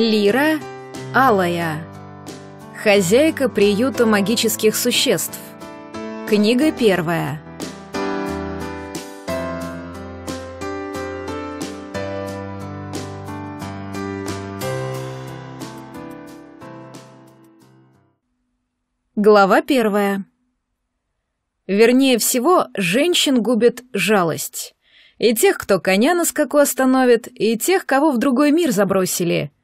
Лира Алая. Хозяйка приюта магических существ. Книга первая. Глава первая. Вернее всего, женщин губит жалость. И тех, кто коня на скаку остановит, и тех, кого в другой мир забросили —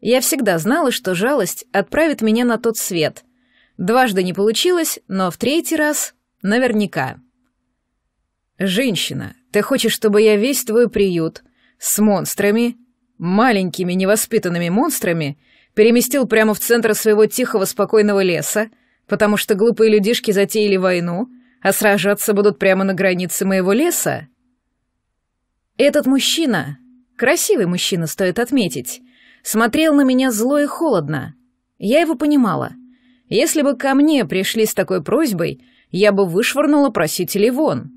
я всегда знала, что жалость отправит меня на тот свет. Дважды не получилось, но в третий раз наверняка. «Женщина, ты хочешь, чтобы я весь твой приют с монстрами, маленькими невоспитанными монстрами, переместил прямо в центр своего тихого спокойного леса, потому что глупые людишки затеяли войну, а сражаться будут прямо на границе моего леса?» Этот мужчина, красивый мужчина, стоит отметить, смотрел на меня зло и холодно. Я его понимала. Если бы ко мне пришли с такой просьбой, я бы вышвырнула просителей вон.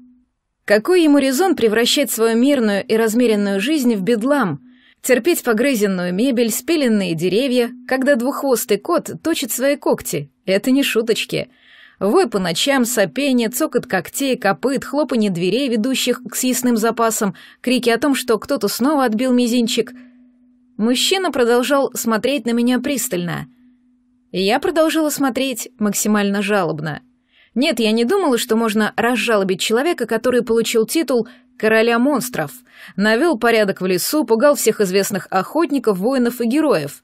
Какой ему резон превращать свою мирную и размеренную жизнь в бедлам, терпеть погрызенную мебель, спиленные деревья, когда двуххвостый кот точит свои когти? Это не шуточки. Вой по ночам, сопение, цокот когтей, копыт, хлопанье дверей, ведущих к съестным запасам, крики о том, что кто-то снова отбил мизинчик — Мужчина продолжал смотреть на меня пристально. И я продолжала смотреть максимально жалобно. Нет, я не думала, что можно разжалобить человека, который получил титул «Короля монстров», навел порядок в лесу, пугал всех известных охотников, воинов и героев.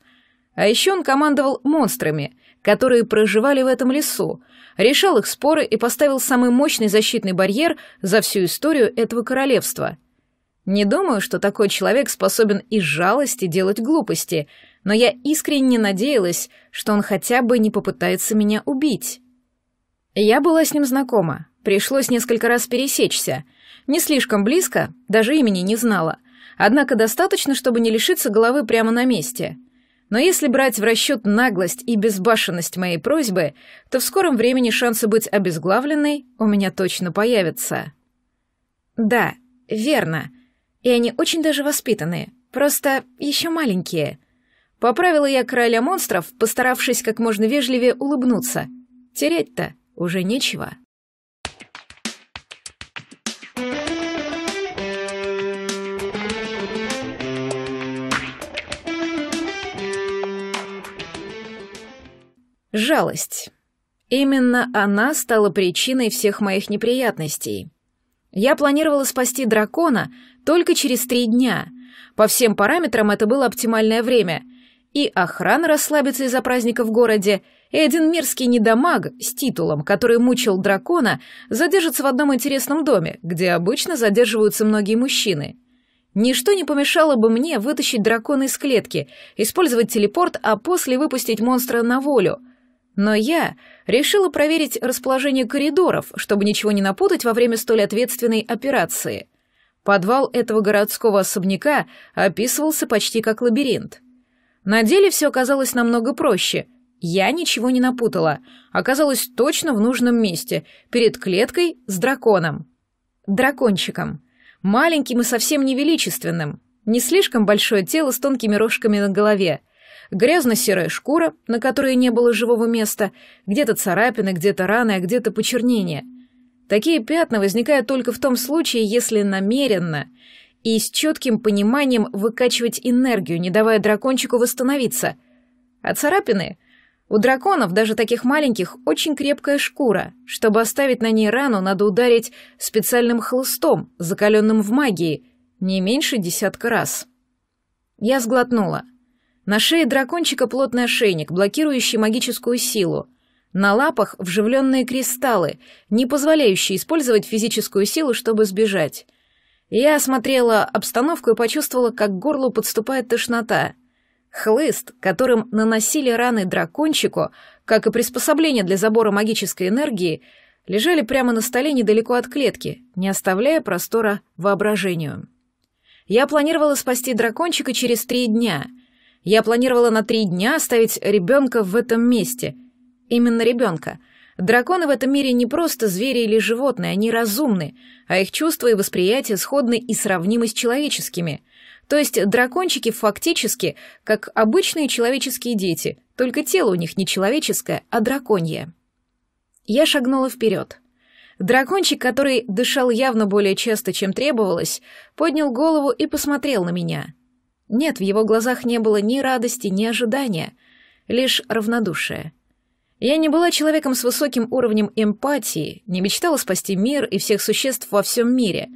А еще он командовал монстрами, которые проживали в этом лесу, решал их споры и поставил самый мощный защитный барьер за всю историю этого королевства — не думаю, что такой человек способен из жалости делать глупости, но я искренне надеялась, что он хотя бы не попытается меня убить. Я была с ним знакома, пришлось несколько раз пересечься. Не слишком близко, даже имени не знала. Однако достаточно, чтобы не лишиться головы прямо на месте. Но если брать в расчет наглость и безбашенность моей просьбы, то в скором времени шансы быть обезглавленной у меня точно появятся. Да, верно и они очень даже воспитанные, просто еще маленькие. Поправила я короля монстров, постаравшись как можно вежливее улыбнуться. Терять-то уже нечего. Жалость. Именно она стала причиной всех моих неприятностей. Я планировала спасти дракона только через три дня. По всем параметрам это было оптимальное время. И охрана расслабится из-за праздника в городе, и один мерзкий недомаг с титулом, который мучил дракона, задержится в одном интересном доме, где обычно задерживаются многие мужчины. Ничто не помешало бы мне вытащить дракона из клетки, использовать телепорт, а после выпустить монстра на волю — но я решила проверить расположение коридоров, чтобы ничего не напутать во время столь ответственной операции. Подвал этого городского особняка описывался почти как лабиринт. На деле все оказалось намного проще. Я ничего не напутала. Оказалось точно в нужном месте, перед клеткой с драконом. Дракончиком. Маленьким и совсем невеличественным. Не слишком большое тело с тонкими рожками на голове. Грязно-серая шкура, на которой не было живого места, где-то царапины, где-то раны, а где-то почернения. Такие пятна возникают только в том случае, если намеренно и с четким пониманием выкачивать энергию, не давая дракончику восстановиться. А царапины? У драконов, даже таких маленьких, очень крепкая шкура. Чтобы оставить на ней рану, надо ударить специальным хлыстом, закаленным в магии, не меньше десятка раз. Я сглотнула — на шее дракончика плотный ошейник, блокирующий магическую силу. На лапах вживленные кристаллы, не позволяющие использовать физическую силу, чтобы сбежать. Я осмотрела обстановку и почувствовала, как к горлу подступает тошнота. Хлыст, которым наносили раны дракончику, как и приспособление для забора магической энергии, лежали прямо на столе недалеко от клетки, не оставляя простора воображению. Я планировала спасти дракончика через три дня, я планировала на три дня оставить ребенка в этом месте. Именно ребенка. Драконы в этом мире не просто звери или животные, они разумны, а их чувства и восприятие сходны и сравнимы с человеческими. То есть дракончики фактически как обычные человеческие дети, только тело у них не человеческое, а драконье. Я шагнула вперед. Дракончик, который дышал явно более часто, чем требовалось, поднял голову и посмотрел на меня — нет, в его глазах не было ни радости, ни ожидания, лишь равнодушие. Я не была человеком с высоким уровнем эмпатии, не мечтала спасти мир и всех существ во всем мире.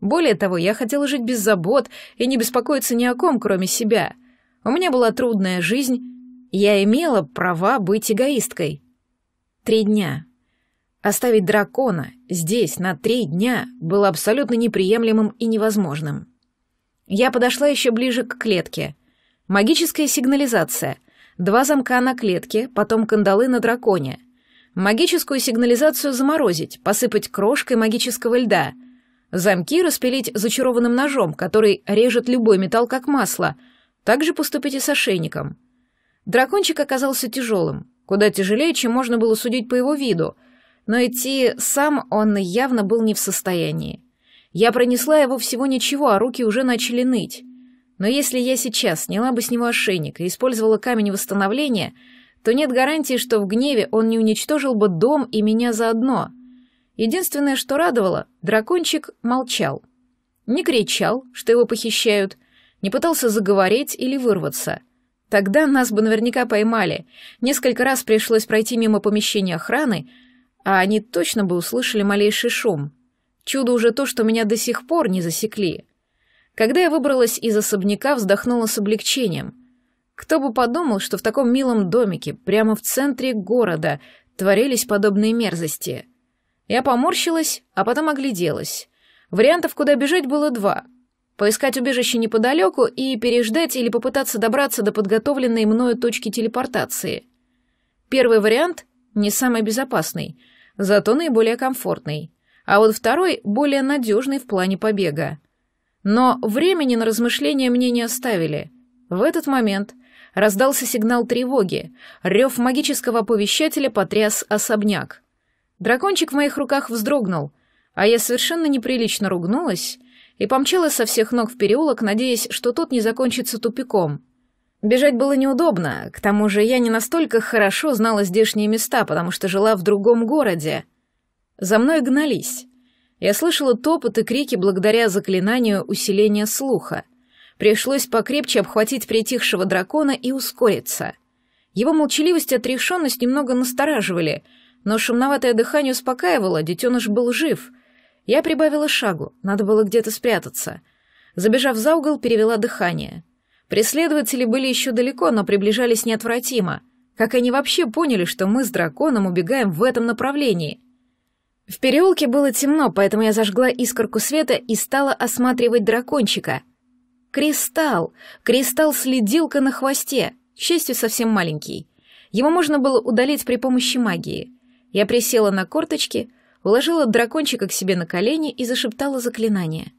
Более того, я хотела жить без забот и не беспокоиться ни о ком, кроме себя. У меня была трудная жизнь, я имела права быть эгоисткой. Три дня. Оставить дракона здесь на три дня было абсолютно неприемлемым и невозможным. Я подошла еще ближе к клетке. Магическая сигнализация. Два замка на клетке, потом кандалы на драконе. Магическую сигнализацию заморозить, посыпать крошкой магического льда. Замки распилить зачарованным ножом, который режет любой металл как масло. Также поступить и с ошейником. Дракончик оказался тяжелым, куда тяжелее, чем можно было судить по его виду, но идти сам он явно был не в состоянии. Я пронесла его всего ничего, а руки уже начали ныть. Но если я сейчас сняла бы с него ошейник и использовала камень восстановления, то нет гарантии, что в гневе он не уничтожил бы дом и меня заодно. Единственное, что радовало, дракончик молчал. Не кричал, что его похищают, не пытался заговорить или вырваться. Тогда нас бы наверняка поймали. Несколько раз пришлось пройти мимо помещения охраны, а они точно бы услышали малейший шум. Чудо уже то, что меня до сих пор не засекли. Когда я выбралась из особняка, вздохнула с облегчением. Кто бы подумал, что в таком милом домике, прямо в центре города, творились подобные мерзости. Я поморщилась, а потом огляделась. Вариантов, куда бежать, было два. Поискать убежище неподалеку и переждать или попытаться добраться до подготовленной мною точки телепортации. Первый вариант не самый безопасный, зато наиболее комфортный — а вот второй более надежный в плане побега. Но времени на размышления мне не оставили. В этот момент раздался сигнал тревоги, рев магического оповещателя потряс особняк. Дракончик в моих руках вздрогнул, а я совершенно неприлично ругнулась и помчалась со всех ног в переулок, надеясь, что тот не закончится тупиком. Бежать было неудобно, к тому же я не настолько хорошо знала здешние места, потому что жила в другом городе — за мной гнались. Я слышала топот и крики благодаря заклинанию усиления слуха. Пришлось покрепче обхватить притихшего дракона и ускориться. Его молчаливость и отрешенность немного настораживали, но шумноватое дыхание успокаивало, детеныш был жив. Я прибавила шагу, надо было где-то спрятаться. Забежав за угол, перевела дыхание. Преследователи были еще далеко, но приближались неотвратимо. Как они вообще поняли, что мы с драконом убегаем в этом направлении — в переулке было темно, поэтому я зажгла искорку света и стала осматривать дракончика. Кристалл! Кристалл-следилка на хвосте, к счастью, совсем маленький. Его можно было удалить при помощи магии. Я присела на корточки, уложила дракончика к себе на колени и зашептала заклинание.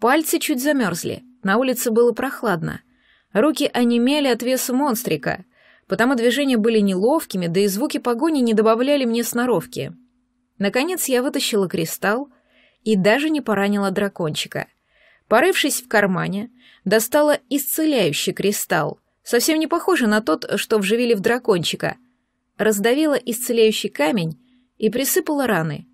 Пальцы чуть замерзли, на улице было прохладно. Руки онемели от веса монстрика, потому движения были неловкими, да и звуки погони не добавляли мне сноровки. — Наконец я вытащила кристалл и даже не поранила дракончика. Порывшись в кармане, достала исцеляющий кристалл, совсем не похожий на тот, что вживили в дракончика. Раздавила исцеляющий камень и присыпала раны.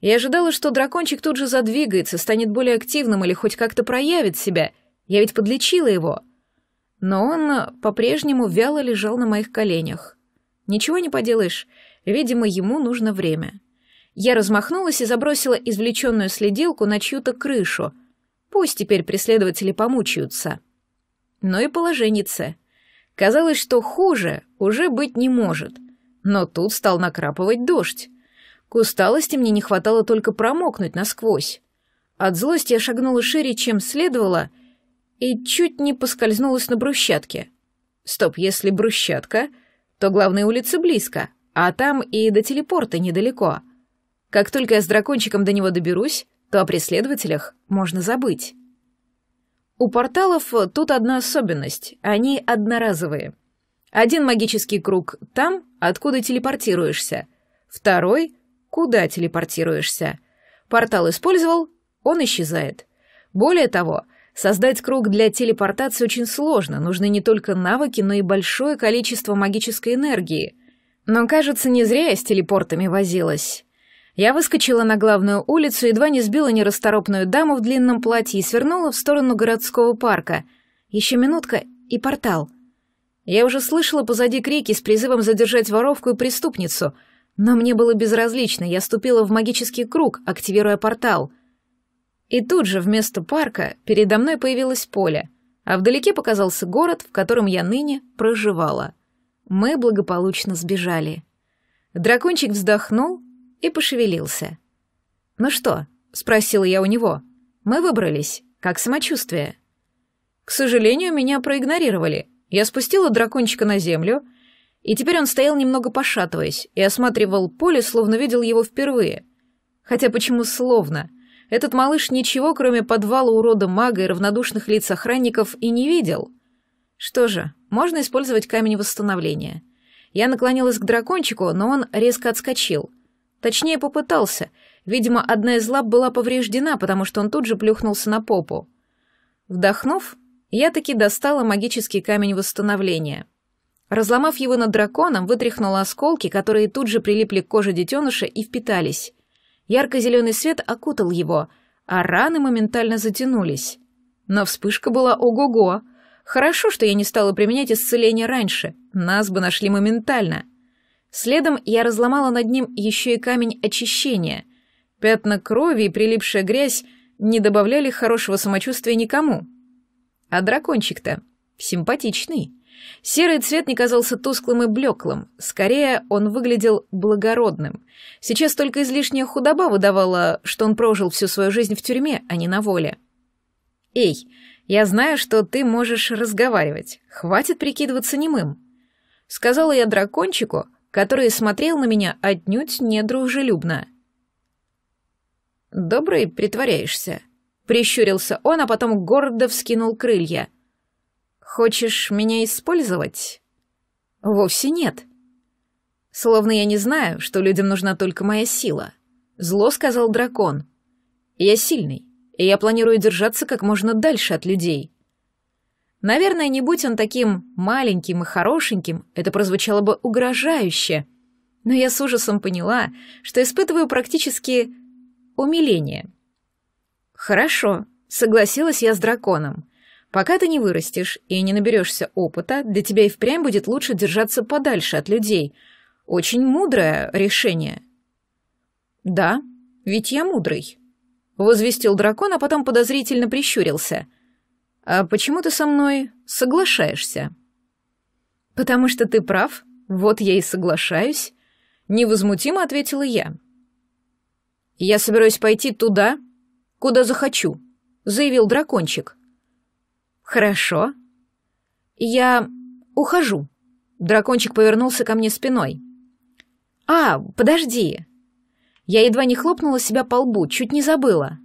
Я ожидала, что дракончик тут же задвигается, станет более активным или хоть как-то проявит себя. Я ведь подлечила его. Но он по-прежнему вяло лежал на моих коленях. Ничего не поделаешь, видимо, ему нужно время. Я размахнулась и забросила извлеченную следилку на чью-то крышу. Пусть теперь преследователи помучаются. Но ну и положенице. Казалось, что хуже уже быть не может. Но тут стал накрапывать дождь. К усталости мне не хватало только промокнуть насквозь. От злости я шагнула шире, чем следовало, и чуть не поскользнулась на брусчатке. Стоп, если брусчатка, то главная улица близко, а там и до телепорта недалеко — как только я с дракончиком до него доберусь, то о преследователях можно забыть. У порталов тут одна особенность — они одноразовые. Один магический круг там, откуда телепортируешься, второй — куда телепортируешься. Портал использовал — он исчезает. Более того, создать круг для телепортации очень сложно, нужны не только навыки, но и большое количество магической энергии. Но, кажется, не зря я с телепортами возилась. Я выскочила на главную улицу, едва не сбила нерасторопную даму в длинном платье и свернула в сторону городского парка. Еще минутка и портал. Я уже слышала позади крики с призывом задержать воровку и преступницу, но мне было безразлично, я ступила в магический круг, активируя портал. И тут же вместо парка передо мной появилось поле, а вдалеке показался город, в котором я ныне проживала. Мы благополучно сбежали. Дракончик вздохнул и пошевелился. «Ну что?» — спросила я у него. «Мы выбрались. Как самочувствие?» К сожалению, меня проигнорировали. Я спустила дракончика на землю, и теперь он стоял немного пошатываясь и осматривал поле, словно видел его впервые. Хотя почему словно? Этот малыш ничего, кроме подвала урода мага и равнодушных лиц охранников, и не видел. Что же, можно использовать камень восстановления. Я наклонилась к дракончику, но он резко отскочил. Точнее, попытался. Видимо, одна из лап была повреждена, потому что он тут же плюхнулся на попу. Вдохнув, я таки достала магический камень восстановления. Разломав его над драконом, вытряхнула осколки, которые тут же прилипли к коже детеныша и впитались. Ярко-зеленый свет окутал его, а раны моментально затянулись. Но вспышка была ого-го. Хорошо, что я не стала применять исцеление раньше, нас бы нашли моментально — Следом я разломала над ним еще и камень очищения. Пятна крови и прилипшая грязь не добавляли хорошего самочувствия никому. А дракончик-то симпатичный. Серый цвет не казался тусклым и блеклым, скорее он выглядел благородным. Сейчас только излишняя худоба выдавала, что он прожил всю свою жизнь в тюрьме, а не на воле. «Эй, я знаю, что ты можешь разговаривать. Хватит прикидываться немым», — сказала я дракончику, который смотрел на меня отнюдь недружелюбно. «Добрый притворяешься», — прищурился он, а потом гордо вскинул крылья. «Хочешь меня использовать?» «Вовсе нет». «Словно я не знаю, что людям нужна только моя сила», — зло сказал дракон. «Я сильный, и я планирую держаться как можно дальше от людей». Наверное, не будь он таким маленьким и хорошеньким, это прозвучало бы угрожающе. Но я с ужасом поняла, что испытываю практически умиление. «Хорошо», — согласилась я с драконом. «Пока ты не вырастешь и не наберешься опыта, для тебя и впрямь будет лучше держаться подальше от людей. Очень мудрое решение». «Да, ведь я мудрый», — возвестил дракон, а потом подозрительно прищурился — а почему ты со мной соглашаешься?» «Потому что ты прав, вот я и соглашаюсь», — невозмутимо ответила я. «Я собираюсь пойти туда, куда захочу», — заявил дракончик. «Хорошо. Я ухожу». Дракончик повернулся ко мне спиной. «А, подожди!» Я едва не хлопнула себя по лбу, чуть не забыла.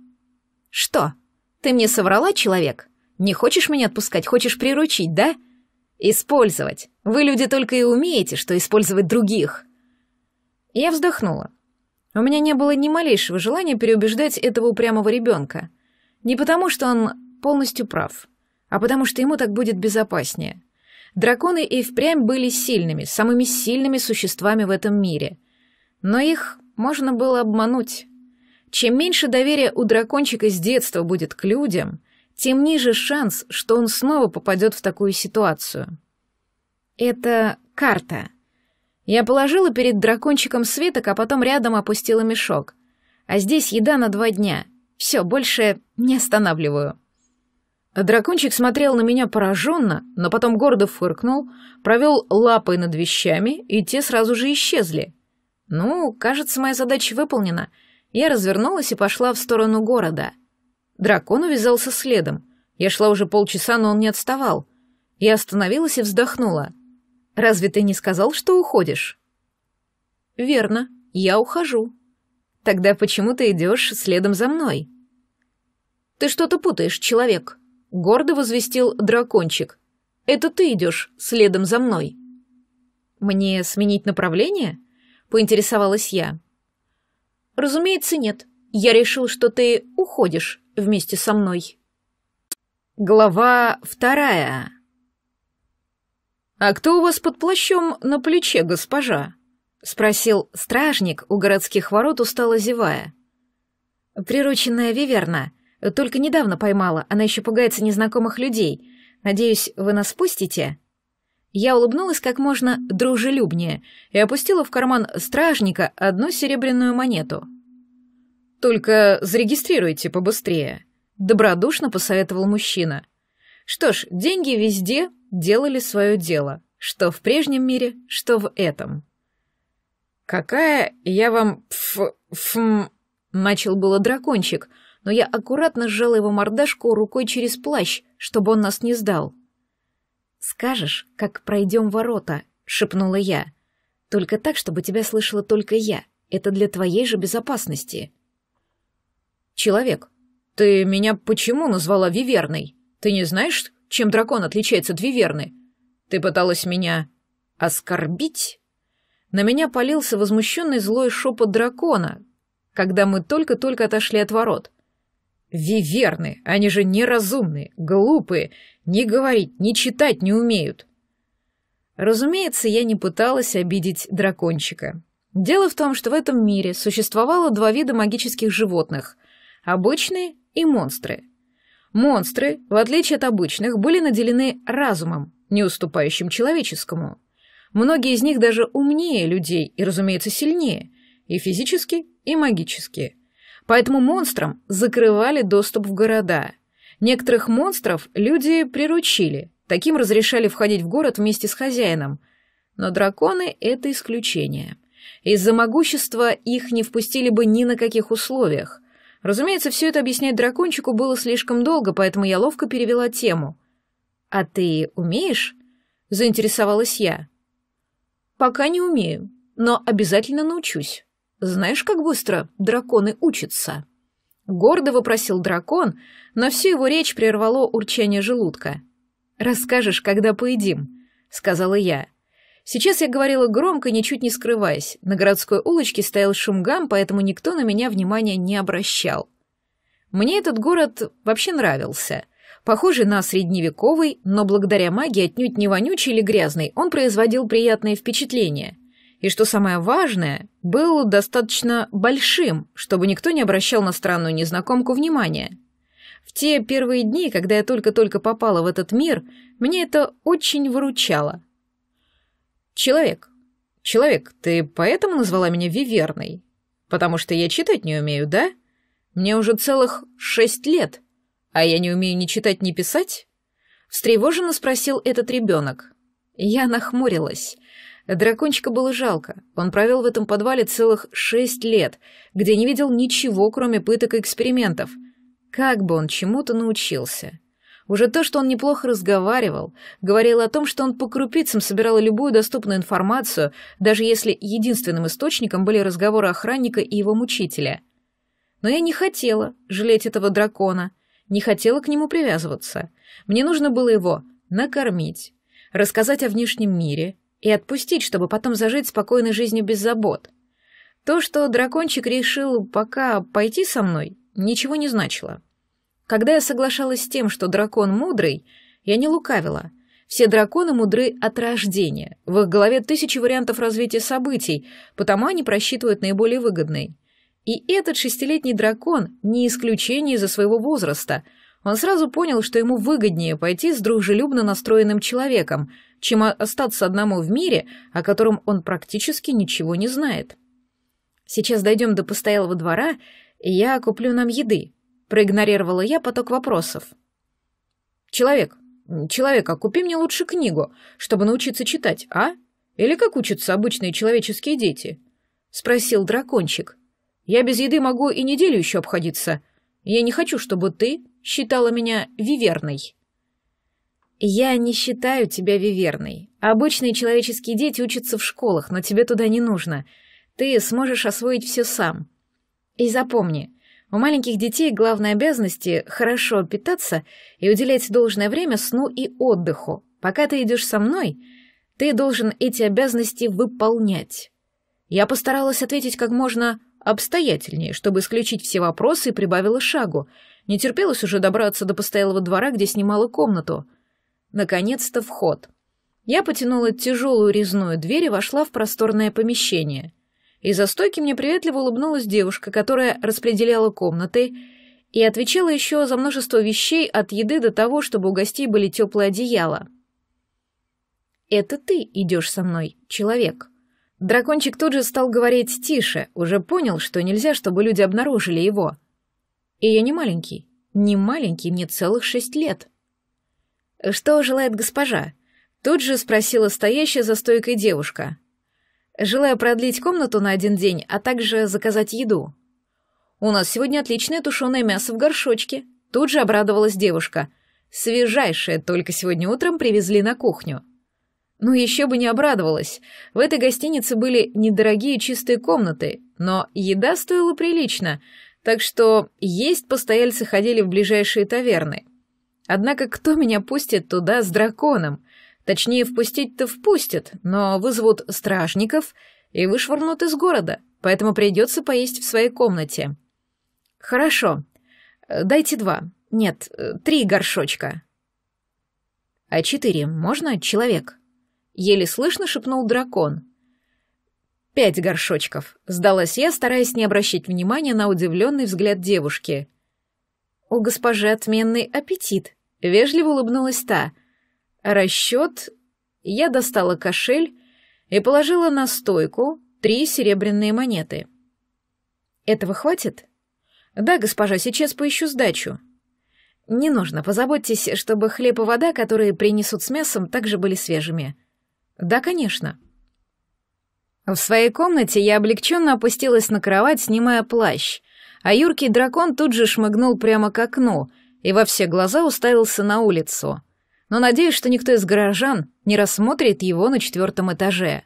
«Что, ты мне соврала, человек?» Не хочешь меня отпускать, хочешь приручить, да? Использовать. Вы, люди, только и умеете, что использовать других. Я вздохнула. У меня не было ни малейшего желания переубеждать этого упрямого ребенка. Не потому, что он полностью прав, а потому, что ему так будет безопаснее. Драконы и впрямь были сильными, самыми сильными существами в этом мире. Но их можно было обмануть. Чем меньше доверия у дракончика с детства будет к людям — тем ниже шанс, что он снова попадет в такую ситуацию. Это карта. Я положила перед дракончиком свиток, а потом рядом опустила мешок. А здесь еда на два дня. Все, больше не останавливаю. Дракончик смотрел на меня пораженно, но потом гордо фыркнул, провел лапой над вещами, и те сразу же исчезли. Ну, кажется, моя задача выполнена. Я развернулась и пошла в сторону города — Дракон увязался следом. Я шла уже полчаса, но он не отставал. Я остановилась и вздохнула. «Разве ты не сказал, что уходишь?» «Верно, я ухожу». «Тогда почему ты идешь следом за мной?» «Ты что-то путаешь, человек», — гордо возвестил дракончик. «Это ты идешь следом за мной». «Мне сменить направление?» — поинтересовалась я. «Разумеется, нет. Я решил, что ты уходишь вместе со мной. Глава вторая. «А кто у вас под плащом на плече, госпожа?» — спросил стражник у городских ворот, устало зевая. «Прирученная Виверна. Только недавно поймала, она еще пугается незнакомых людей. Надеюсь, вы нас пустите?» Я улыбнулась как можно дружелюбнее и опустила в карман стражника одну серебряную монету — только зарегистрируйте побыстрее», — добродушно посоветовал мужчина. Что ж, деньги везде делали свое дело, что в прежнем мире, что в этом. «Какая я вам фм...» — начал было дракончик, но я аккуратно сжал его мордашку рукой через плащ, чтобы он нас не сдал. «Скажешь, как пройдем ворота», — шипнула я. «Только так, чтобы тебя слышала только я. Это для твоей же безопасности». «Человек, ты меня почему назвала Виверной? Ты не знаешь, чем дракон отличается от Виверны? Ты пыталась меня оскорбить?» На меня полился возмущенный злой шепот дракона, когда мы только-только отошли от ворот. «Виверны! Они же неразумные, глупые, не говорить, не читать не умеют!» Разумеется, я не пыталась обидеть дракончика. Дело в том, что в этом мире существовало два вида магических животных обычные и монстры. Монстры, в отличие от обычных, были наделены разумом, не уступающим человеческому. Многие из них даже умнее людей и, разумеется, сильнее, и физически, и магически. Поэтому монстрам закрывали доступ в города. Некоторых монстров люди приручили, таким разрешали входить в город вместе с хозяином. Но драконы — это исключение. Из-за могущества их не впустили бы ни на каких условиях — Разумеется, все это объяснять дракончику было слишком долго, поэтому я ловко перевела тему. «А ты умеешь?» — заинтересовалась я. «Пока не умею, но обязательно научусь. Знаешь, как быстро драконы учатся?» Гордо вопросил дракон, но всю его речь прервало урчание желудка. «Расскажешь, когда поедим», — сказала я. «Я...» Сейчас я говорила громко, ничуть не скрываясь. На городской улочке стоял шумгам, поэтому никто на меня внимания не обращал. Мне этот город вообще нравился. Похожий на средневековый, но благодаря магии отнюдь не вонючий или грязный, он производил приятное впечатление. И что самое важное, был достаточно большим, чтобы никто не обращал на странную незнакомку внимания. В те первые дни, когда я только-только попала в этот мир, мне это очень выручало — «Человек. Человек, ты поэтому назвала меня Виверной? Потому что я читать не умею, да? Мне уже целых шесть лет, а я не умею ни читать, ни писать?» Встревоженно спросил этот ребенок. Я нахмурилась. Дракончика было жалко. Он провел в этом подвале целых шесть лет, где не видел ничего, кроме пыток и экспериментов. Как бы он чему-то научился. — уже то, что он неплохо разговаривал, говорило о том, что он по крупицам собирал любую доступную информацию, даже если единственным источником были разговоры охранника и его мучителя. Но я не хотела жалеть этого дракона, не хотела к нему привязываться. Мне нужно было его накормить, рассказать о внешнем мире и отпустить, чтобы потом зажить спокойной жизнью без забот. То, что дракончик решил пока пойти со мной, ничего не значило. Когда я соглашалась с тем, что дракон мудрый, я не лукавила. Все драконы мудры от рождения. В их голове тысячи вариантов развития событий, потому они просчитывают наиболее выгодный. И этот шестилетний дракон не исключение из-за своего возраста. Он сразу понял, что ему выгоднее пойти с дружелюбно настроенным человеком, чем остаться одному в мире, о котором он практически ничего не знает. Сейчас дойдем до постоялого двора, и я куплю нам еды, проигнорировала я поток вопросов. «Человек, человек, а купи мне лучше книгу, чтобы научиться читать, а? Или как учатся обычные человеческие дети?» — спросил дракончик. «Я без еды могу и неделю еще обходиться. Я не хочу, чтобы ты считала меня виверной». «Я не считаю тебя виверной. Обычные человеческие дети учатся в школах, но тебе туда не нужно. Ты сможешь освоить все сам. И запомни, у маленьких детей главной обязанности — хорошо питаться и уделять должное время сну и отдыху. Пока ты идешь со мной, ты должен эти обязанности выполнять. Я постаралась ответить как можно обстоятельнее, чтобы исключить все вопросы и прибавила шагу. Не терпелось уже добраться до постоялого двора, где снимала комнату. Наконец-то вход. Я потянула тяжелую резную дверь и вошла в просторное помещение — из-за стойки мне приветливо улыбнулась девушка, которая распределяла комнаты и отвечала еще за множество вещей от еды до того, чтобы у гостей были теплые одеяла. «Это ты идешь со мной, человек». Дракончик тут же стал говорить тише, уже понял, что нельзя, чтобы люди обнаружили его. «И я не маленький. Не маленький, мне целых шесть лет». «Что желает госпожа?» Тут же спросила стоящая за стойкой девушка — Желаю продлить комнату на один день, а также заказать еду. У нас сегодня отличное тушеное мясо в горшочке. Тут же обрадовалась девушка. Свежайшее только сегодня утром привезли на кухню. Ну еще бы не обрадовалась. В этой гостинице были недорогие чистые комнаты, но еда стоила прилично, так что есть постояльцы ходили в ближайшие таверны. Однако кто меня пустит туда с драконом? Точнее, впустить-то впустят, но вызовут стражников и вышвырнут из города, поэтому придется поесть в своей комнате. Хорошо. Дайте два. Нет, три горшочка. А четыре можно, человек? Еле слышно шепнул дракон. Пять горшочков. Сдалась я, стараясь не обращать внимания на удивленный взгляд девушки. У госпожи отменный аппетит. Вежливо улыбнулась та — Расчет. Я достала кошель и положила на стойку три серебряные монеты. Этого хватит? Да, госпожа, сейчас поищу сдачу. Не нужно, позаботьтесь, чтобы хлеб и вода, которые принесут с мясом, также были свежими. Да, конечно. В своей комнате я облегченно опустилась на кровать, снимая плащ, а юркий дракон тут же шмыгнул прямо к окну и во все глаза уставился на улицу — но надеюсь, что никто из горожан не рассмотрит его на четвертом этаже.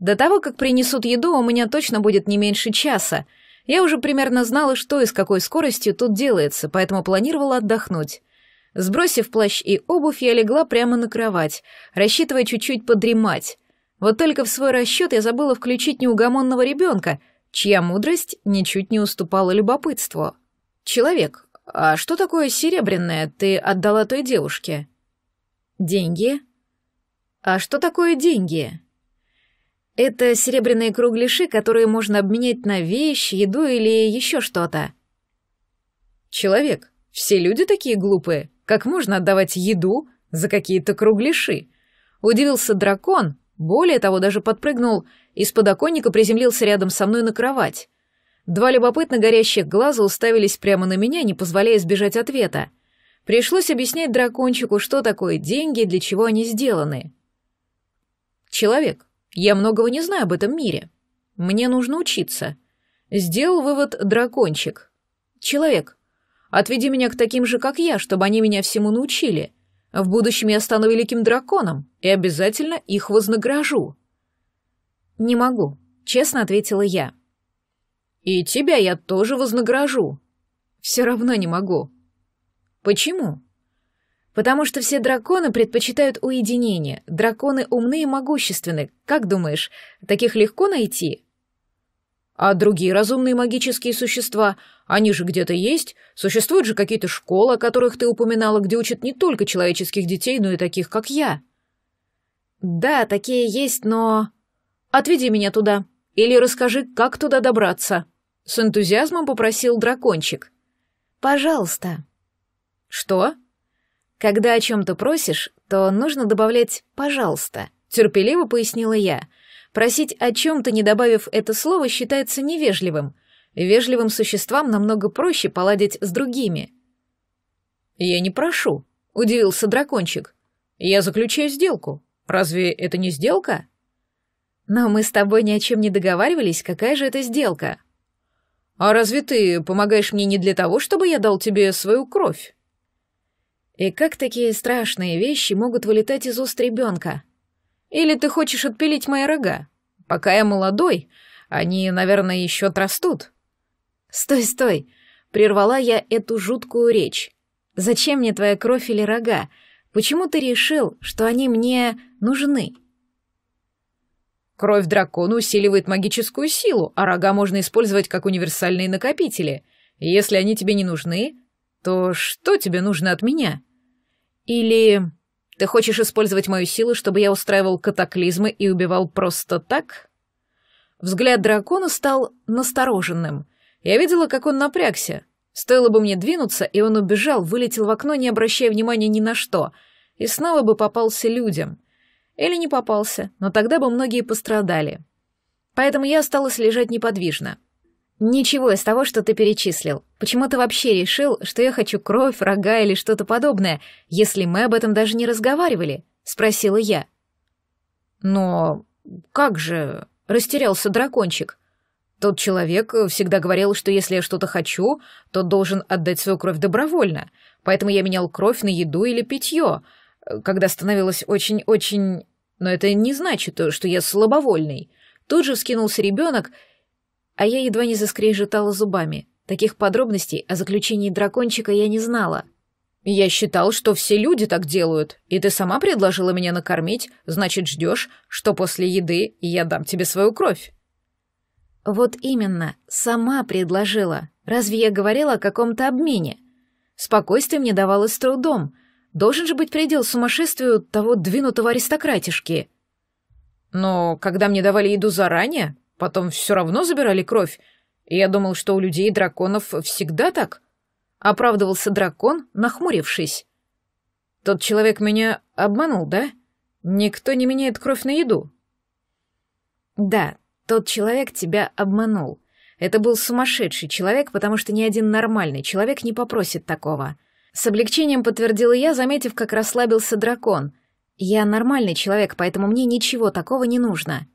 До того, как принесут еду, у меня точно будет не меньше часа. Я уже примерно знала, что и с какой скоростью тут делается, поэтому планировала отдохнуть. Сбросив плащ и обувь, я легла прямо на кровать, рассчитывая чуть-чуть подремать. Вот только в свой расчет я забыла включить неугомонного ребенка, чья мудрость ничуть не уступала любопытству. «Человек, а что такое серебряное ты отдала той девушке?» Деньги? А что такое деньги? Это серебряные кругляши, которые можно обменять на вещи, еду или еще что-то. Человек, все люди такие глупые. Как можно отдавать еду за какие-то кругляши? Удивился дракон, более того, даже подпрыгнул и с подоконника приземлился рядом со мной на кровать. Два любопытно горящих глаза уставились прямо на меня, не позволяя избежать ответа. Пришлось объяснять дракончику, что такое деньги и для чего они сделаны. «Человек, я многого не знаю об этом мире. Мне нужно учиться», — сделал вывод дракончик. «Человек, отведи меня к таким же, как я, чтобы они меня всему научили. В будущем я стану великим драконом и обязательно их вознагражу». «Не могу», — честно ответила я. «И тебя я тоже вознагражу». «Все равно не могу», Почему? Потому что все драконы предпочитают уединение. Драконы умные и могущественны. Как думаешь, таких легко найти? А другие разумные магические существа, они же где-то есть. Существуют же какие-то школы, о которых ты упоминала, где учат не только человеческих детей, но и таких, как я. Да, такие есть, но... Отведи меня туда. Или расскажи, как туда добраться. С энтузиазмом попросил дракончик. Пожалуйста. «Что?» «Когда о чем-то просишь, то нужно добавлять «пожалуйста», — терпеливо пояснила я. «Просить о чем-то, не добавив это слово, считается невежливым. Вежливым существам намного проще поладить с другими». «Я не прошу», — удивился дракончик. «Я заключаю сделку. Разве это не сделка?» «Но мы с тобой ни о чем не договаривались, какая же это сделка?» «А разве ты помогаешь мне не для того, чтобы я дал тебе свою кровь?» И как такие страшные вещи могут вылетать из уст ребенка? Или ты хочешь отпилить мои рога? Пока я молодой, они, наверное, еще отрастут. Стой, стой! Прервала я эту жуткую речь. Зачем мне твоя кровь или рога? Почему ты решил, что они мне нужны? Кровь дракона усиливает магическую силу, а рога можно использовать как универсальные накопители. Если они тебе не нужны, то что тебе нужно от меня?» Или ты хочешь использовать мою силу, чтобы я устраивал катаклизмы и убивал просто так? Взгляд дракона стал настороженным. Я видела, как он напрягся. Стоило бы мне двинуться, и он убежал, вылетел в окно, не обращая внимания ни на что, и снова бы попался людям. Или не попался, но тогда бы многие пострадали. Поэтому я осталась лежать неподвижно — «Ничего из того, что ты перечислил. Почему ты вообще решил, что я хочу кровь, рога или что-то подобное, если мы об этом даже не разговаривали?» — спросила я. «Но как же...» — растерялся дракончик. «Тот человек всегда говорил, что если я что-то хочу, то должен отдать свою кровь добровольно, поэтому я менял кровь на еду или питье, когда становилось очень-очень... Но это не значит, что я слабовольный». Тут же вскинулся ребенок а я едва не заскрежетала зубами. Таких подробностей о заключении дракончика я не знала. «Я считал, что все люди так делают, и ты сама предложила меня накормить, значит, ждешь, что после еды я дам тебе свою кровь». «Вот именно, сама предложила. Разве я говорила о каком-то обмене? Спокойствие мне давалось с трудом. Должен же быть предел сумасшествию того двинутого аристократишки». «Но когда мне давали еду заранее, Потом все равно забирали кровь. И я думал, что у людей и драконов всегда так. Оправдывался дракон, нахмурившись. Тот человек меня обманул, да? Никто не меняет кровь на еду. Да, тот человек тебя обманул. Это был сумасшедший человек, потому что ни один нормальный человек не попросит такого. С облегчением подтвердила я, заметив, как расслабился дракон. Я нормальный человек, поэтому мне ничего такого не нужно.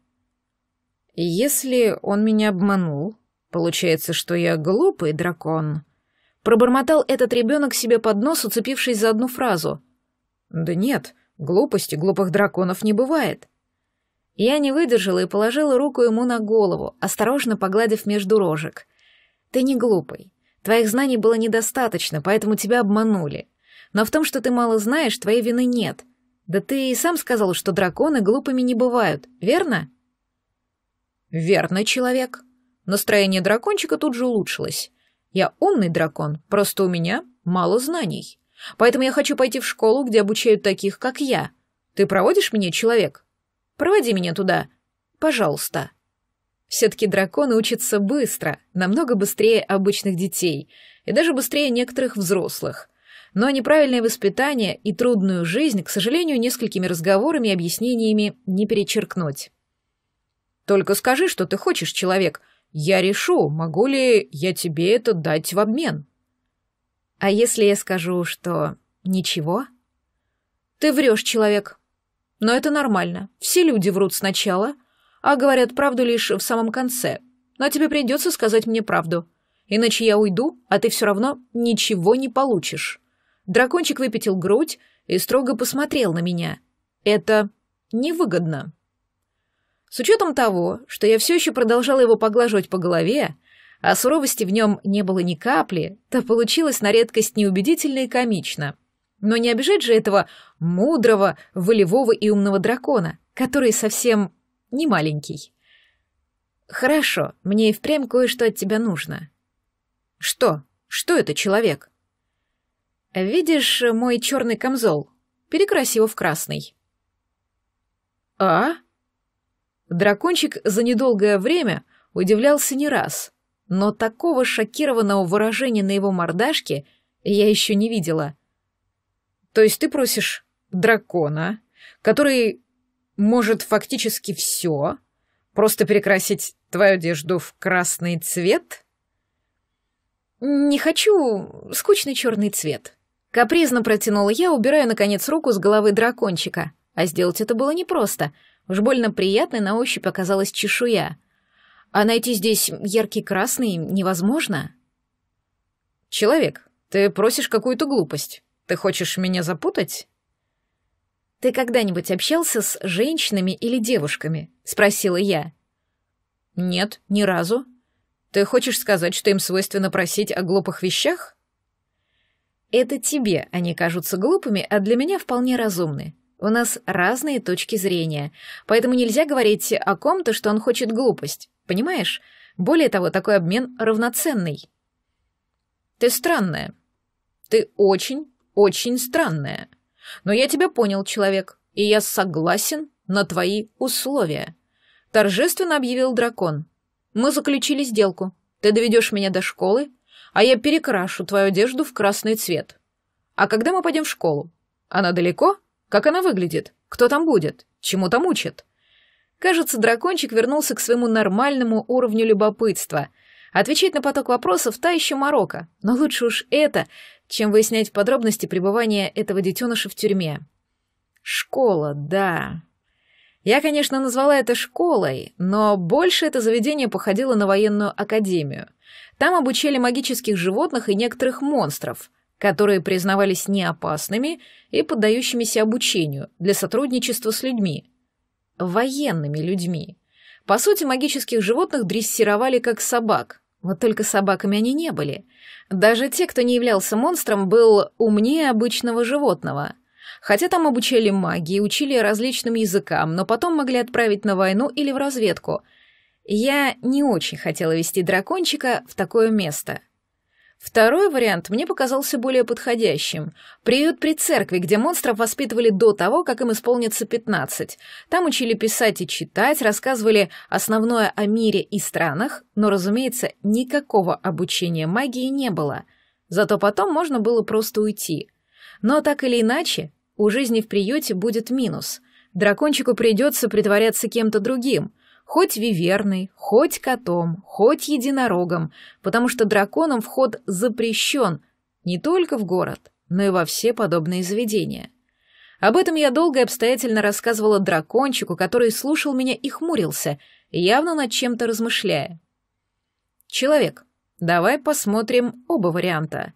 «Если он меня обманул, получается, что я глупый дракон», — пробормотал этот ребенок себе под нос, уцепившись за одну фразу. «Да нет, глупости глупых драконов не бывает». Я не выдержала и положила руку ему на голову, осторожно погладив между рожек. «Ты не глупый. Твоих знаний было недостаточно, поэтому тебя обманули. Но в том, что ты мало знаешь, твоей вины нет. Да ты и сам сказал, что драконы глупыми не бывают, верно?» «Верно, человек». Настроение дракончика тут же улучшилось. «Я умный дракон, просто у меня мало знаний. Поэтому я хочу пойти в школу, где обучают таких, как я. Ты проводишь меня, человек? Проводи меня туда. Пожалуйста». Все-таки драконы учатся быстро, намного быстрее обычных детей и даже быстрее некоторых взрослых. Но неправильное воспитание и трудную жизнь, к сожалению, несколькими разговорами и объяснениями не перечеркнуть. Только скажи, что ты хочешь, человек. Я решу, могу ли я тебе это дать в обмен. А если я скажу, что ничего? Ты врешь, человек. Но это нормально. Все люди врут сначала, а говорят правду лишь в самом конце. Но ну, а тебе придется сказать мне правду. Иначе я уйду, а ты все равно ничего не получишь. Дракончик выпятил грудь и строго посмотрел на меня. Это невыгодно. С учетом того, что я все еще продолжала его поглаживать по голове, а суровости в нем не было ни капли, то получилось на редкость неубедительно и комично. Но не обижать же этого мудрого, волевого и умного дракона, который совсем не маленький. «Хорошо, мне и впрямь кое-что от тебя нужно». «Что? Что это человек?» «Видишь мой черный камзол? Перекрась его в красный». «А?» Дракончик за недолгое время удивлялся не раз, но такого шокированного выражения на его мордашке я еще не видела. То есть ты просишь дракона, который может фактически все, просто перекрасить твою одежду в красный цвет? Не хочу скучный черный цвет. Капризно протянула я, убирая, наконец, руку с головы дракончика. А сделать это было непросто — Уж больно приятной на ощупь оказалась чешуя. А найти здесь яркий красный невозможно. «Человек, ты просишь какую-то глупость. Ты хочешь меня запутать?» «Ты когда-нибудь общался с женщинами или девушками?» — спросила я. «Нет, ни разу. Ты хочешь сказать, что им свойственно просить о глупых вещах?» «Это тебе они кажутся глупыми, а для меня вполне разумны. У нас разные точки зрения, поэтому нельзя говорить о ком-то, что он хочет глупость, понимаешь? Более того, такой обмен равноценный. Ты странная. Ты очень, очень странная. Но я тебя понял, человек, и я согласен на твои условия. Торжественно объявил дракон. Мы заключили сделку. Ты доведешь меня до школы, а я перекрашу твою одежду в красный цвет. А когда мы пойдем в школу? Она далеко? — как она выглядит? Кто там будет? Чему там учат? Кажется, дракончик вернулся к своему нормальному уровню любопытства. Отвечать на поток вопросов та еще морока, но лучше уж это, чем выяснять подробности пребывания этого детеныша в тюрьме. Школа, да. Я, конечно, назвала это школой, но больше это заведение походило на военную академию. Там обучали магических животных и некоторых монстров которые признавались неопасными и поддающимися обучению для сотрудничества с людьми. Военными людьми. По сути, магических животных дрессировали как собак, вот только собаками они не были. Даже те, кто не являлся монстром, был умнее обычного животного. Хотя там обучали магии, учили различным языкам, но потом могли отправить на войну или в разведку. Я не очень хотела вести дракончика в такое место — Второй вариант мне показался более подходящим. Приют при церкви, где монстров воспитывали до того, как им исполнится 15. Там учили писать и читать, рассказывали основное о мире и странах, но, разумеется, никакого обучения магии не было. Зато потом можно было просто уйти. Но так или иначе, у жизни в приюте будет минус. Дракончику придется притворяться кем-то другим — Хоть виверной, хоть котом, хоть единорогом, потому что драконам вход запрещен не только в город, но и во все подобные заведения. Об этом я долго и обстоятельно рассказывала дракончику, который слушал меня и хмурился, явно над чем-то размышляя. «Человек, давай посмотрим оба варианта.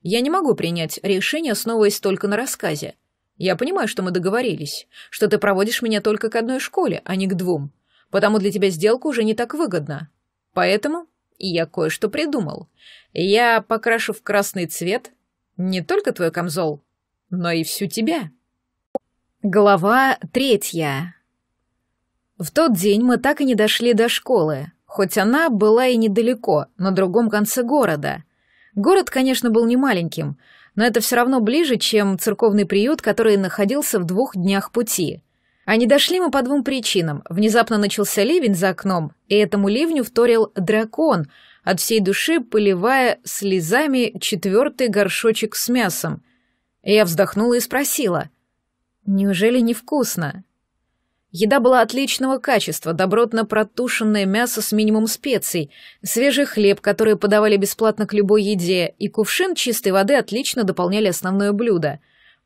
Я не могу принять решение, основываясь только на рассказе. Я понимаю, что мы договорились, что ты проводишь меня только к одной школе, а не к двум потому для тебя сделка уже не так выгодна. Поэтому я кое-что придумал. Я покрашу в красный цвет не только твой камзол, но и всю тебя. Глава третья. В тот день мы так и не дошли до школы, хоть она была и недалеко, на другом конце города. Город, конечно, был не маленьким, но это все равно ближе, чем церковный приют, который находился в двух днях пути — а не дошли мы по двум причинам. Внезапно начался ливень за окном, и этому ливню вторил дракон, от всей души поливая слезами четвертый горшочек с мясом. Я вздохнула и спросила. «Неужели невкусно?» Еда была отличного качества, добротно протушенное мясо с минимум специй, свежий хлеб, который подавали бесплатно к любой еде, и кувшин чистой воды отлично дополняли основное блюдо.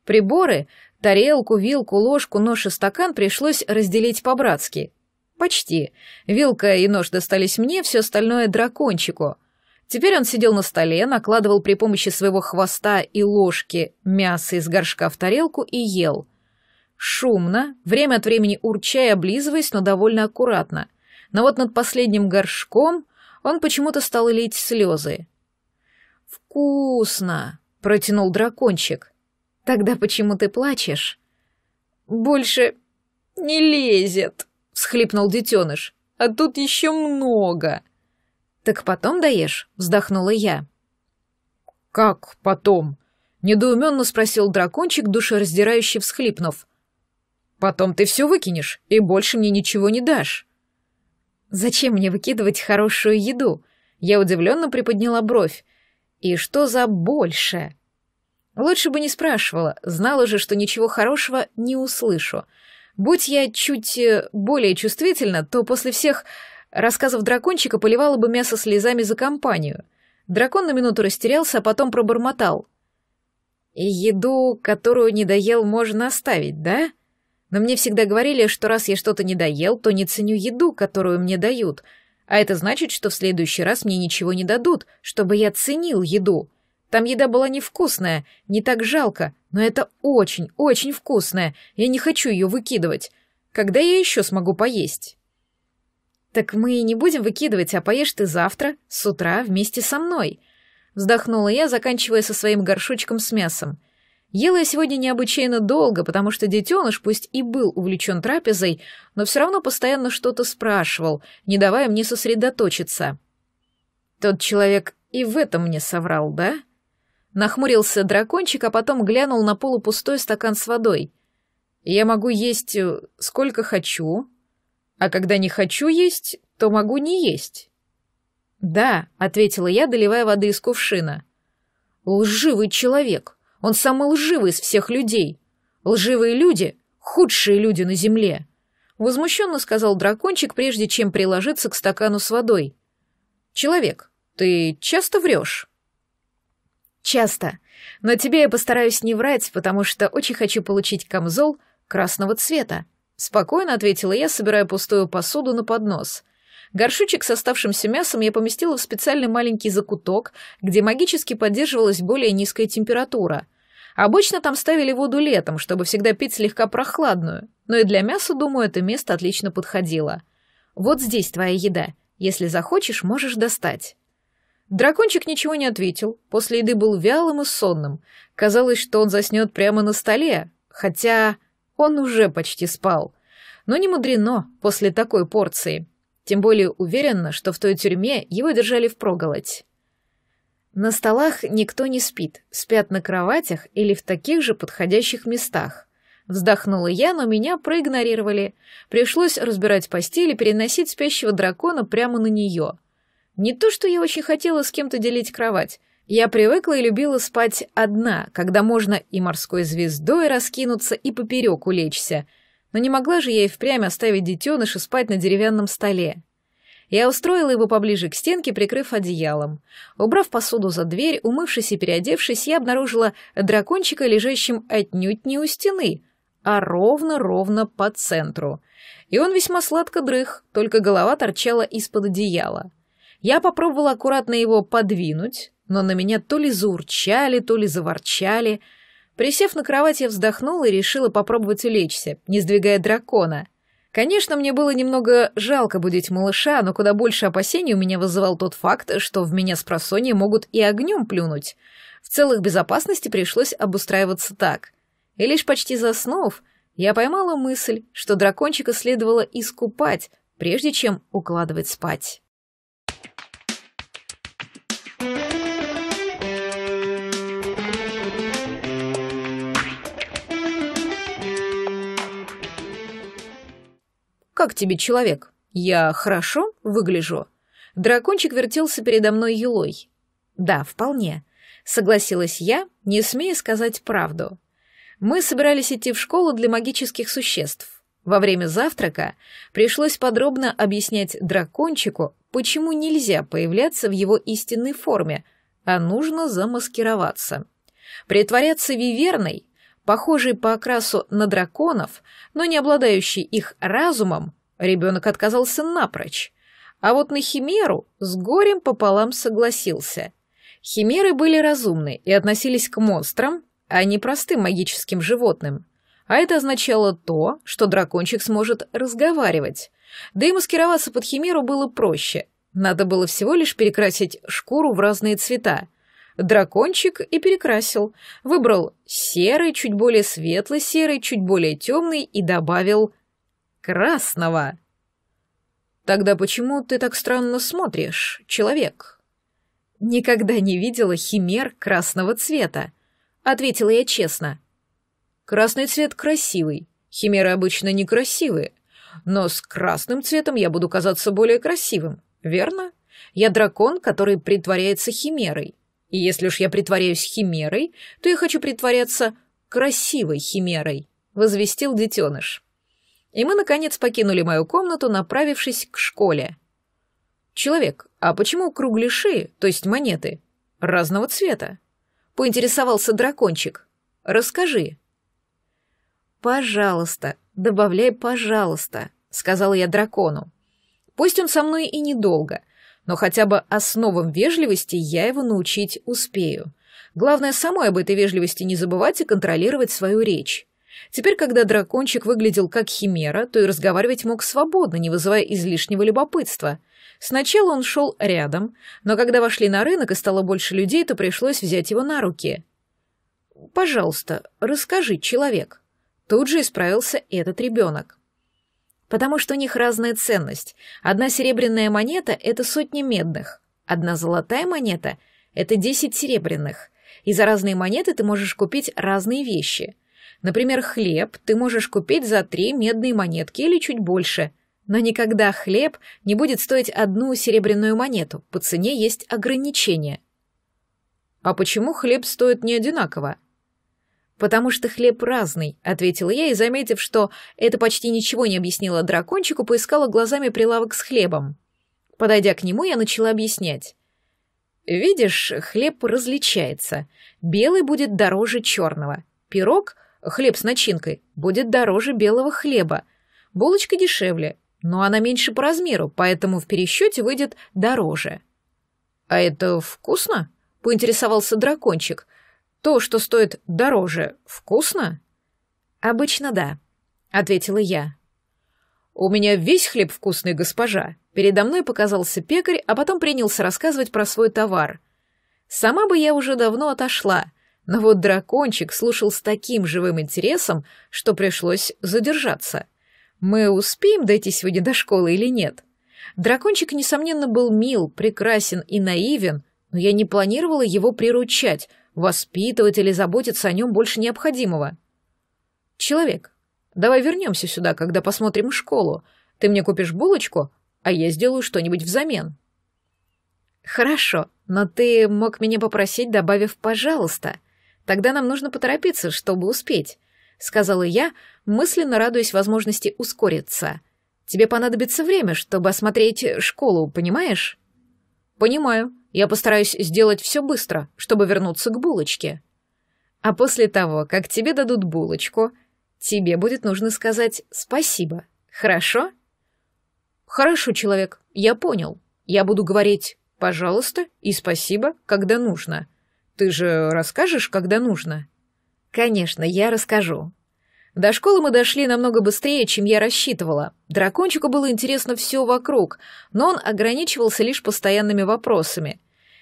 Приборы Тарелку, вилку, ложку, нож и стакан пришлось разделить по-братски. Почти. Вилка и нож достались мне, все остальное — дракончику. Теперь он сидел на столе, накладывал при помощи своего хвоста и ложки мясо из горшка в тарелку и ел. Шумно, время от времени урчая, облизываясь, но довольно аккуратно. Но вот над последним горшком он почему-то стал лить слезы. «Вкусно!» — протянул дракончик — Тогда почему ты плачешь? Больше не лезет, всхлипнул детеныш. А тут еще много. Так потом даешь, вздохнула я. Как потом? недоуменно спросил дракончик, душераздирающе всхлипнув. Потом ты все выкинешь и больше мне ничего не дашь. Зачем мне выкидывать хорошую еду? Я удивленно приподняла бровь. И что за большее? Лучше бы не спрашивала, знала же, что ничего хорошего не услышу. Будь я чуть э, более чувствительна, то после всех рассказов дракончика поливала бы мясо слезами за компанию. Дракон на минуту растерялся, а потом пробормотал. «Еду, которую не доел, можно оставить, да? Но мне всегда говорили, что раз я что-то не доел, то не ценю еду, которую мне дают. А это значит, что в следующий раз мне ничего не дадут, чтобы я ценил еду». Там еда была невкусная, не так жалко, но это очень, очень вкусная. Я не хочу ее выкидывать. Когда я еще смогу поесть? Так мы и не будем выкидывать, а поешь ты завтра, с утра, вместе со мной. Вздохнула я, заканчивая со своим горшочком с мясом. Ела я сегодня необычайно долго, потому что детеныш, пусть и был увлечен трапезой, но все равно постоянно что-то спрашивал, не давая мне сосредоточиться. Тот человек и в этом мне соврал, да? Нахмурился дракончик, а потом глянул на полупустой стакан с водой. «Я могу есть э, сколько хочу, а когда не хочу есть, то могу не есть». «Да», — ответила я, доливая воды из кувшина. «Лживый человек. Он самый лживый из всех людей. Лживые люди — худшие люди на земле», — возмущенно сказал дракончик, прежде чем приложиться к стакану с водой. «Человек, ты часто врешь?» Часто. Но тебе я постараюсь не врать, потому что очень хочу получить камзол красного цвета. Спокойно ответила я, собирая пустую посуду на поднос. Горшочек с оставшимся мясом я поместила в специальный маленький закуток, где магически поддерживалась более низкая температура. Обычно там ставили воду летом, чтобы всегда пить слегка прохладную, но и для мяса, думаю, это место отлично подходило. Вот здесь твоя еда. Если захочешь, можешь достать. Дракончик ничего не ответил, после еды был вялым и сонным. Казалось, что он заснет прямо на столе, хотя он уже почти спал. Но не мудрено после такой порции. Тем более уверенно, что в той тюрьме его держали впроголодь. На столах никто не спит, спят на кроватях или в таких же подходящих местах. Вздохнула я, но меня проигнорировали. Пришлось разбирать постель и переносить спящего дракона прямо на нее — не то, что я очень хотела с кем-то делить кровать. Я привыкла и любила спать одна, когда можно и морской звездой раскинуться, и поперек улечься. Но не могла же я и впрямь оставить детеныша спать на деревянном столе. Я устроила его поближе к стенке, прикрыв одеялом. Убрав посуду за дверь, умывшись и переодевшись, я обнаружила дракончика, лежащим отнюдь не у стены, а ровно-ровно по центру. И он весьма сладко дрых, только голова торчала из-под одеяла. Я попробовала аккуратно его подвинуть, но на меня то ли заурчали, то ли заворчали. Присев на кровать, я вздохнула и решила попробовать улечься, не сдвигая дракона. Конечно, мне было немного жалко будить малыша, но куда больше опасений у меня вызывал тот факт, что в меня с просонья могут и огнем плюнуть. В целых безопасности пришлось обустраиваться так. И лишь почти заснув, я поймала мысль, что дракончика следовало искупать, прежде чем укладывать спать. «Как тебе, человек? Я хорошо выгляжу?» Дракончик вертелся передо мной елой. «Да, вполне», — согласилась я, не смея сказать правду. Мы собирались идти в школу для магических существ. Во время завтрака пришлось подробно объяснять дракончику, почему нельзя появляться в его истинной форме, а нужно замаскироваться. Притворяться виверной похожий по окрасу на драконов, но не обладающий их разумом, ребенок отказался напрочь. А вот на химеру с горем пополам согласился. Химеры были разумны и относились к монстрам, а не простым магическим животным. А это означало то, что дракончик сможет разговаривать. Да и маскироваться под химеру было проще. Надо было всего лишь перекрасить шкуру в разные цвета, дракончик и перекрасил. Выбрал серый, чуть более светлый серый чуть более темный и добавил красного. Тогда почему ты так странно смотришь, человек? Никогда не видела химер красного цвета, ответила я честно. Красный цвет красивый, химеры обычно некрасивые, но с красным цветом я буду казаться более красивым, верно? Я дракон, который притворяется химерой. И если уж я притворяюсь химерой, то я хочу притворяться красивой химерой», — возвестил детеныш. И мы, наконец, покинули мою комнату, направившись к школе. «Человек, а почему кругляши, то есть монеты, разного цвета?» — поинтересовался дракончик. «Расскажи». «Пожалуйста, добавляй «пожалуйста», — сказала я дракону. «Пусть он со мной и недолго, но хотя бы основам вежливости я его научить успею. Главное, самой об этой вежливости не забывать и контролировать свою речь. Теперь, когда дракончик выглядел как химера, то и разговаривать мог свободно, не вызывая излишнего любопытства. Сначала он шел рядом, но когда вошли на рынок и стало больше людей, то пришлось взять его на руки. «Пожалуйста, расскажи, человек». Тут же исправился этот ребенок потому что у них разная ценность. Одна серебряная монета — это сотни медных, одна золотая монета — это десять серебряных. И за разные монеты ты можешь купить разные вещи. Например, хлеб ты можешь купить за три медные монетки или чуть больше. Но никогда хлеб не будет стоить одну серебряную монету, по цене есть ограничения. А почему хлеб стоит не одинаково? «Потому что хлеб разный», — ответила я, и, заметив, что это почти ничего не объяснило дракончику, поискала глазами прилавок с хлебом. Подойдя к нему, я начала объяснять. «Видишь, хлеб различается. Белый будет дороже черного. Пирог, хлеб с начинкой, будет дороже белого хлеба. Булочка дешевле, но она меньше по размеру, поэтому в пересчете выйдет дороже». «А это вкусно?» — поинтересовался дракончик — то, что стоит дороже, вкусно? Обычно да, ответила я. У меня весь хлеб вкусный, госпожа. Передо мной показался пекарь, а потом принялся рассказывать про свой товар. Сама бы я уже давно отошла, но вот дракончик слушал с таким живым интересом, что пришлось задержаться. Мы успеем дойти сегодня до школы или нет? Дракончик, несомненно, был мил, прекрасен и наивен, но я не планировала его приручать, воспитывать или заботиться о нем больше необходимого. Человек, давай вернемся сюда, когда посмотрим школу. Ты мне купишь булочку, а я сделаю что-нибудь взамен. Хорошо, но ты мог меня попросить, добавив «пожалуйста». Тогда нам нужно поторопиться, чтобы успеть, сказала я, мысленно радуясь возможности ускориться. Тебе понадобится время, чтобы осмотреть школу, понимаешь? «Понимаю. Я постараюсь сделать все быстро, чтобы вернуться к булочке». «А после того, как тебе дадут булочку, тебе будет нужно сказать «спасибо». Хорошо?» «Хорошо, человек. Я понял. Я буду говорить «пожалуйста» и «спасибо», когда нужно. Ты же расскажешь, когда нужно?» «Конечно, я расскажу. До школы мы дошли намного быстрее, чем я рассчитывала. Дракончику было интересно все вокруг, но он ограничивался лишь постоянными вопросами.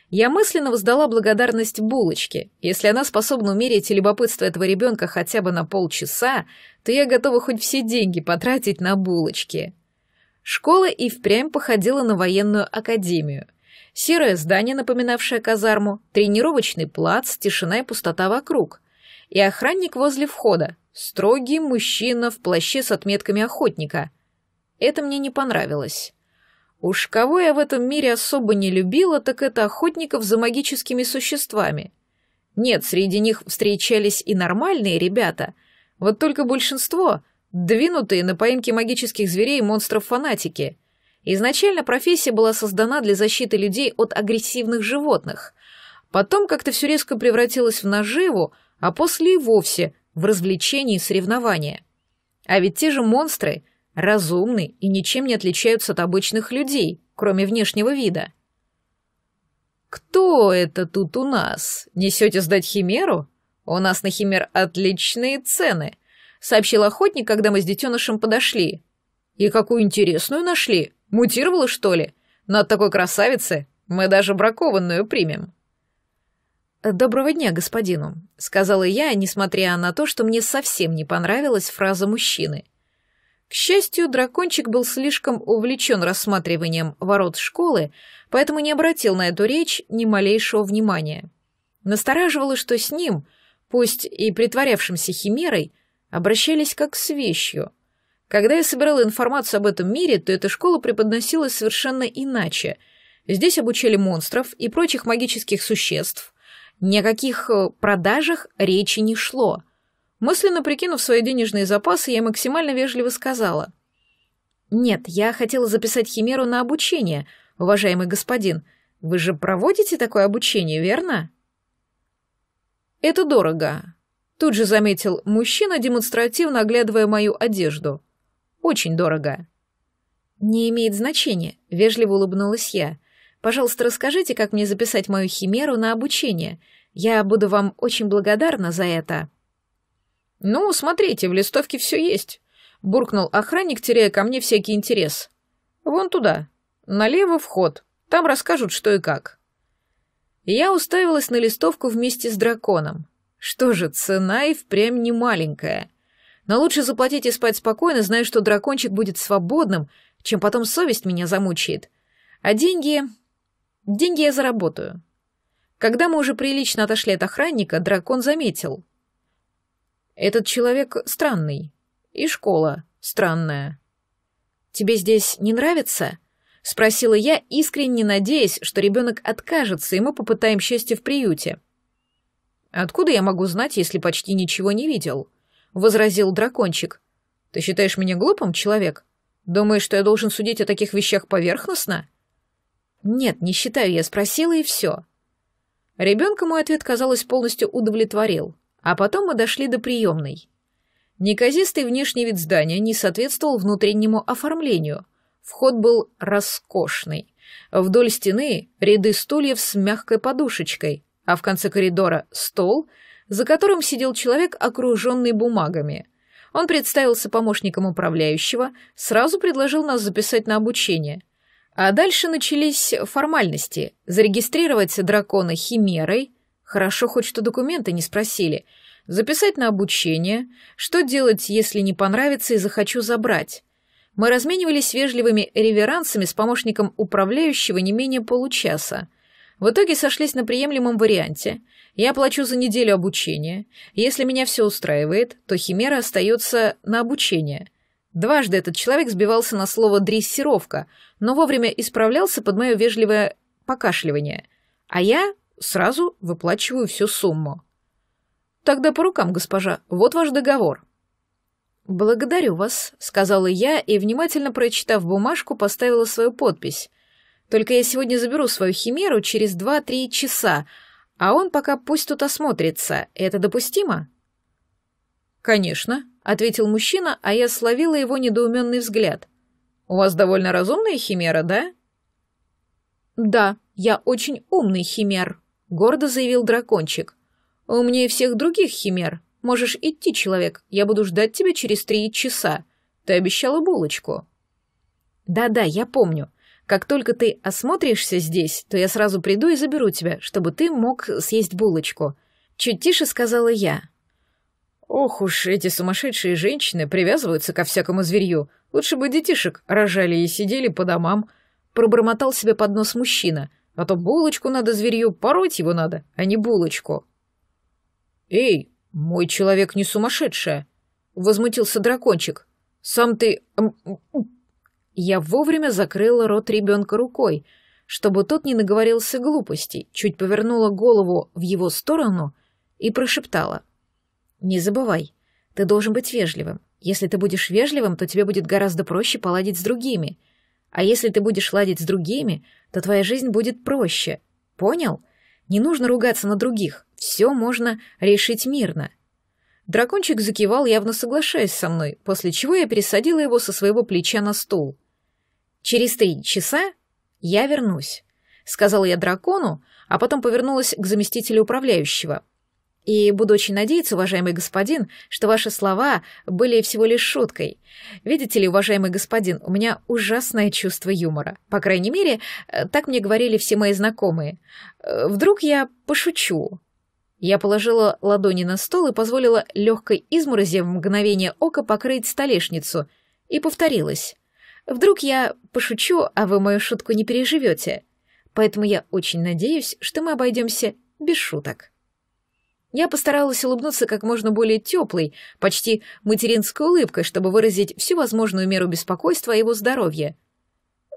Я мысленно воздала благодарность булочке. Если она способна умерить любопытство этого ребенка хотя бы на полчаса, то я готова хоть все деньги потратить на булочки. Школа и впрямь походила на военную академию. Серое здание, напоминавшее казарму, тренировочный плац, тишина и пустота вокруг. И охранник возле входа, Строгий мужчина в плаще с отметками охотника. Это мне не понравилось. Уж кого я в этом мире особо не любила, так это охотников за магическими существами. Нет, среди них встречались и нормальные ребята, вот только большинство — двинутые на поимки магических зверей и монстров фанатики. Изначально профессия была создана для защиты людей от агрессивных животных. Потом как-то все резко превратилось в наживу, а после и вовсе в развлечении и соревнования. А ведь те же монстры разумны и ничем не отличаются от обычных людей, кроме внешнего вида. «Кто это тут у нас? Несете сдать химеру? У нас на химер отличные цены», — сообщил охотник, когда мы с детенышем подошли. «И какую интересную нашли? Мутировала, что ли? Но от такой красавицы мы даже бракованную примем». «Доброго дня, господину», — сказала я, несмотря на то, что мне совсем не понравилась фраза мужчины. К счастью, дракончик был слишком увлечен рассматриванием ворот школы, поэтому не обратил на эту речь ни малейшего внимания. Настораживало, что с ним, пусть и притворявшимся химерой, обращались как с вещью. Когда я собирала информацию об этом мире, то эта школа преподносилась совершенно иначе. Здесь обучали монстров и прочих магических существ, ни о каких э, продажах речи не шло. Мысленно прикинув свои денежные запасы, я максимально вежливо сказала. «Нет, я хотела записать Химеру на обучение, уважаемый господин. Вы же проводите такое обучение, верно?» «Это дорого», — тут же заметил мужчина, демонстративно оглядывая мою одежду. «Очень дорого». «Не имеет значения», — вежливо улыбнулась я. Пожалуйста, расскажите, как мне записать мою химеру на обучение. Я буду вам очень благодарна за это». «Ну, смотрите, в листовке все есть», — буркнул охранник, теряя ко мне всякий интерес. «Вон туда. Налево вход. Там расскажут, что и как». Я уставилась на листовку вместе с драконом. Что же, цена и впрямь не маленькая. Но лучше заплатить и спать спокойно, зная, что дракончик будет свободным, чем потом совесть меня замучает. А деньги Деньги я заработаю. Когда мы уже прилично отошли от охранника, дракон заметил. Этот человек странный. И школа странная. Тебе здесь не нравится? Спросила я, искренне надеясь, что ребенок откажется, и мы попытаем счастье в приюте. Откуда я могу знать, если почти ничего не видел? Возразил дракончик. Ты считаешь меня глупым, человек? Думаешь, что я должен судить о таких вещах поверхностно? — «Нет, не считаю, я спросила, и все». Ребенка мой ответ, казалось, полностью удовлетворил, а потом мы дошли до приемной. Неказистый внешний вид здания не соответствовал внутреннему оформлению. Вход был роскошный. Вдоль стены ряды стульев с мягкой подушечкой, а в конце коридора — стол, за которым сидел человек, окруженный бумагами. Он представился помощником управляющего, сразу предложил нас записать на обучение — а дальше начались формальности. Зарегистрировать дракона химерой. Хорошо, хоть что документы не спросили. Записать на обучение. Что делать, если не понравится и захочу забрать? Мы разменивались вежливыми реверансами с помощником управляющего не менее получаса. В итоге сошлись на приемлемом варианте. Я плачу за неделю обучения. Если меня все устраивает, то Химера остается на обучение — Дважды этот человек сбивался на слово «дрессировка», но вовремя исправлялся под мое вежливое покашливание. А я сразу выплачиваю всю сумму. «Тогда по рукам, госпожа, вот ваш договор». «Благодарю вас», — сказала я и, внимательно прочитав бумажку, поставила свою подпись. «Только я сегодня заберу свою химеру через два-три часа, а он пока пусть тут осмотрится. Это допустимо?» «Конечно», ответил мужчина, а я словила его недоуменный взгляд. У вас довольно разумная химера, да? Да, я очень умный химер, гордо заявил дракончик. Умнее всех других химер. Можешь идти, человек. Я буду ждать тебя через три часа. Ты обещала булочку. Да-да, я помню. Как только ты осмотришься здесь, то я сразу приду и заберу тебя, чтобы ты мог съесть булочку. Чуть тише сказала я. Ох уж эти сумасшедшие женщины привязываются ко всякому зверью. Лучше бы детишек рожали и сидели по домам. Пробормотал себе под нос мужчина. А то булочку надо зверью, пороть его надо, а не булочку. «Эй, мой человек не сумасшедшая!» — возмутился дракончик. «Сам ты...» Я вовремя закрыла рот ребенка рукой, чтобы тот не наговорился глупостей, чуть повернула голову в его сторону и прошептала — не забывай, ты должен быть вежливым. Если ты будешь вежливым, то тебе будет гораздо проще поладить с другими. А если ты будешь ладить с другими, то твоя жизнь будет проще. Понял? Не нужно ругаться на других. Все можно решить мирно. Дракончик закивал, явно соглашаясь со мной, после чего я пересадила его со своего плеча на стул. «Через три часа я вернусь», — сказала я дракону, а потом повернулась к заместителю управляющего — и буду очень надеяться, уважаемый господин, что ваши слова были всего лишь шуткой. Видите ли, уважаемый господин, у меня ужасное чувство юмора. По крайней мере, э, так мне говорили все мои знакомые. Э, вдруг я пошучу. Я положила ладони на стол и позволила легкой изморози в мгновение ока покрыть столешницу. И повторилась. Вдруг я пошучу, а вы мою шутку не переживете. Поэтому я очень надеюсь, что мы обойдемся без шуток. Я постаралась улыбнуться как можно более теплой, почти материнской улыбкой, чтобы выразить всю возможную меру беспокойства о его здоровье.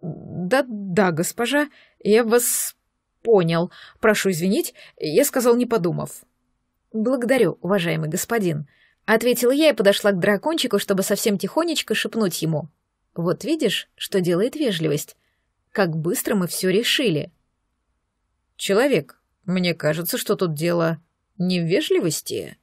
«Да-да, госпожа, я вас понял. Прошу извинить, я сказал, не подумав». «Благодарю, уважаемый господин», — ответила я и подошла к дракончику, чтобы совсем тихонечко шепнуть ему. «Вот видишь, что делает вежливость. Как быстро мы все решили». «Человек, мне кажется, что тут дело...» невежливости?»